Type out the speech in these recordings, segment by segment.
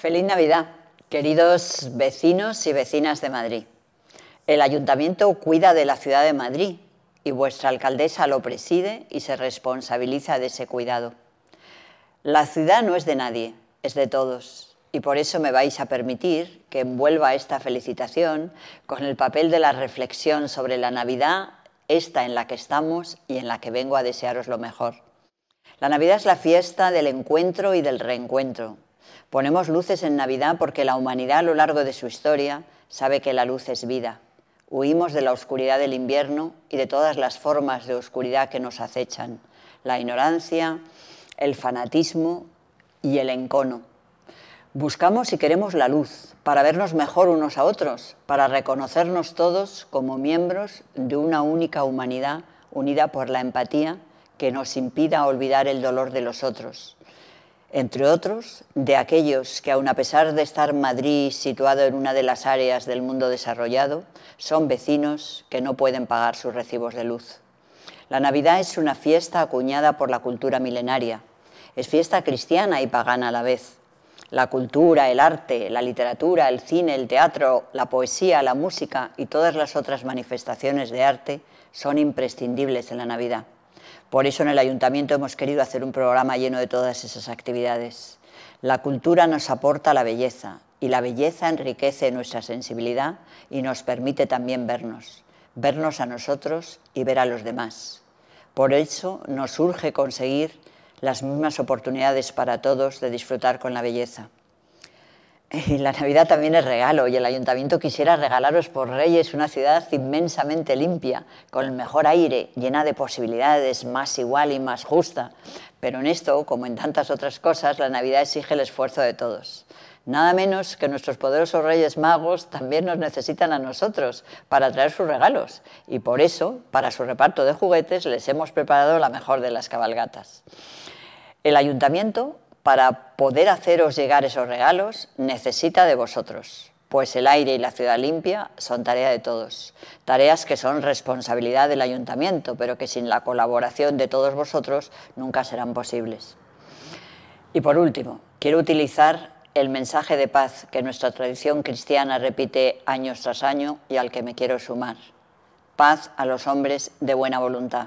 Feliz Navidad, queridos vecinos y vecinas de Madrid. El ayuntamiento cuida de la ciudad de Madrid y vuestra alcaldesa lo preside y se responsabiliza de ese cuidado. La ciudad no es de nadie, es de todos. Y por eso me vais a permitir que envuelva esta felicitación con el papel de la reflexión sobre la Navidad, esta en la que estamos y en la que vengo a desearos lo mejor. La Navidad es la fiesta del encuentro y del reencuentro, Ponemos luces en Navidad porque la humanidad a lo largo de su historia sabe que la luz es vida. Huimos de la oscuridad del invierno y de todas las formas de oscuridad que nos acechan, la ignorancia, el fanatismo y el encono. Buscamos y queremos la luz para vernos mejor unos a otros, para reconocernos todos como miembros de una única humanidad unida por la empatía que nos impida olvidar el dolor de los otros entre otros, de aquellos que, aun a pesar de estar Madrid situado en una de las áreas del mundo desarrollado, son vecinos que no pueden pagar sus recibos de luz. La Navidad es una fiesta acuñada por la cultura milenaria. Es fiesta cristiana y pagana a la vez. La cultura, el arte, la literatura, el cine, el teatro, la poesía, la música y todas las otras manifestaciones de arte son imprescindibles en la Navidad. Por eso en el ayuntamiento hemos querido hacer un programa lleno de todas esas actividades. La cultura nos aporta la belleza y la belleza enriquece nuestra sensibilidad y nos permite también vernos, vernos a nosotros y ver a los demás. Por eso nos urge conseguir las mismas oportunidades para todos de disfrutar con la belleza. la Navidad también es regalo y el ayuntamiento quisiera regalaros por Reyes una ciudad inmensamente limpia, con el mejor aire, llena de posibilidades, más igual y más justa. Pero en esto, como en tantas otras cosas, la Navidad exige el esfuerzo de todos. Nada menos que nuestros poderosos reyes magos también nos necesitan a nosotros para traer sus regalos y por eso, para su reparto de juguetes, les hemos preparado la mejor de las cabalgatas. El ayuntamiento para poder haceros llegar esos regalos, necesita de vosotros, pues el aire y la ciudad limpia son tarea de todos, tareas que son responsabilidad del ayuntamiento, pero que sin la colaboración de todos vosotros nunca serán posibles. Y por último, quiero utilizar el mensaje de paz que nuestra tradición cristiana repite año tras año y al que me quiero sumar. Paz a los hombres de buena voluntad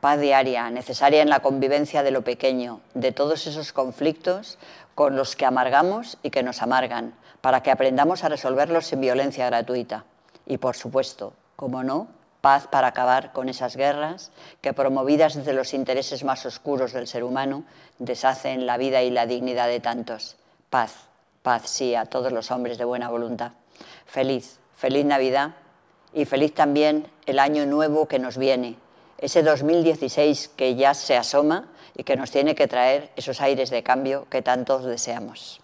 paz diaria, necesaria en la convivencia de lo pequeño, de todos esos conflictos con los que amargamos y que nos amargan, para que aprendamos a resolverlos sin violencia gratuita. Y por supuesto, como no, paz para acabar con esas guerras que, promovidas desde los intereses más oscuros del ser humano, deshacen la vida y la dignidad de tantos. Paz, paz sí a todos los hombres de buena voluntad. Feliz, feliz Navidad y feliz también el año nuevo que nos viene, ese 2016 que ya se asoma y que nos tiene que traer esos aires de cambio que tantos deseamos.